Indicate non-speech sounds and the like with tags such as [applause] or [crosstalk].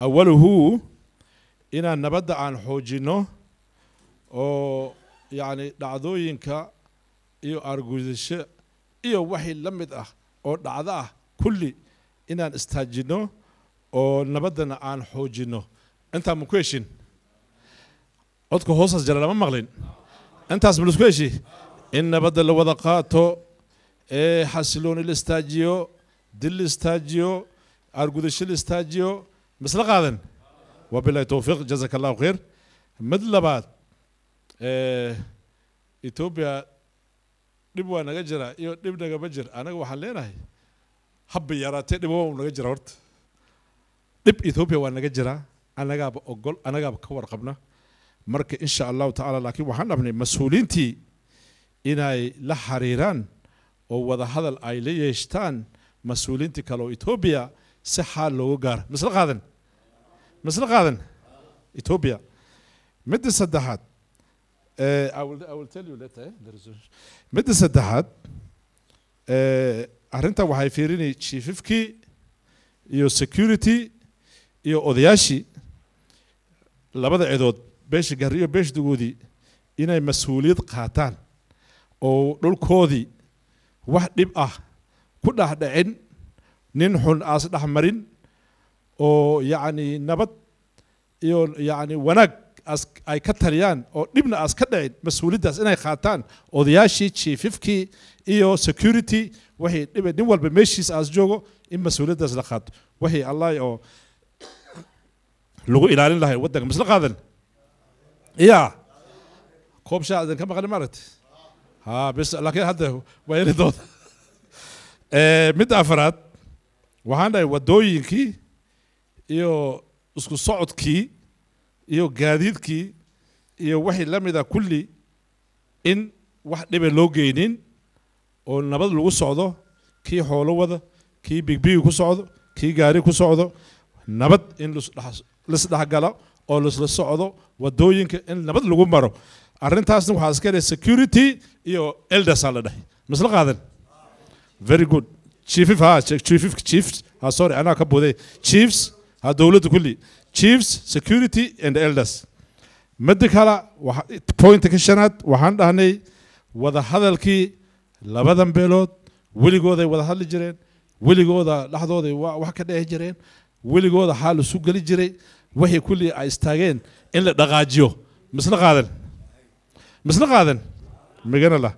awaluhu inaan nabadda aan xoojinno oo yacni dhacdooyinka iyo argudasho iyo waxii la mid ah oo dhacdo ah kulli inaan istaajinno oo nabaddana aan xoojinno intaa ma ku heshin codka hoostaas jara lama maqlin intaas ma laisku heshi in nabadda la wada qaato ee xasilooni la istaajiyo dil la istaajiyo argudasho la istaajiyo misla qaadan wabilahi towfiiq jazaka الله khayr mid labaad etoobiya dhib waa naga jiraa iyo dhib nagama jir anaga waxaan leenahay habba yaraatee dhibaba u naga jira horta dhib ethoobiya waa naga jiraa anagaaba ogol anagaaba ka warqabna marka insha allahu tacaala laakiin waxaan dhabnay mas-uuliintii inay la xiriiraan oo wada hadal ay la yeeshtaan mas-uuliintii kale oo etoobiya si xaal loogu gaaro masla qaadan misla qaadan ethoobia midda saddexaad eh, eh, midda saddexaad eh, arrintan waxay fiirinay chiefifkii iyo security iyo odayaashii labada cidood beesha gari iyo dugoodii inay mas-uuliyad qaataan oo dhulkoodii wax dhib ah ku dhaxdhacin nin xun aas dhexmarin oo yani nabad iyo yani wanaag aas ay ka taliyaan oo dhibna aas ka dhicin mas-uuliyaddaas inay qaataan odayaashii jiififkii iyo security waxay dhiba nin walba meeshiis aas joogo in mas-uuliyaddaas la qaato waxay allah oo lagu ilaalin lahay waddanka masla qaadan ya koob shaa adan ka maqli maaragti ha bis laakiin hadda waa heli doona [laughs] eh, midda afaraad waxaan dhahay waddooyinkii iyo isku socodkii iyo gaadiidkii iyo wixii la mida kulli in wax dhiba loo geynin oo nabad lagu socdo kii xoolo wada kii bigbigi ku socdo kii gaari ku socdo nabad in lisdhexgalo oo lisla socdo waddooyinka in nabad lagu maro arintaasna waxaa iska dhahay security iyo elders aa la dhahay masla qaadan very good Ah, ah, i sorry anaa ka buday chiefs ha ah, dowladda kulli chiefs security and elders mida kale pointa ka shanaad waxaan dhahnay wada hadalkii labadan beelood weligooday wada hadli jireen weligooda dhexdooday wax ka dheehi jireen weligooda xaal isu geli jiray wixii kulli ay istaageen in la dhaqaajiyo misla qaadan misla qaadan migana lah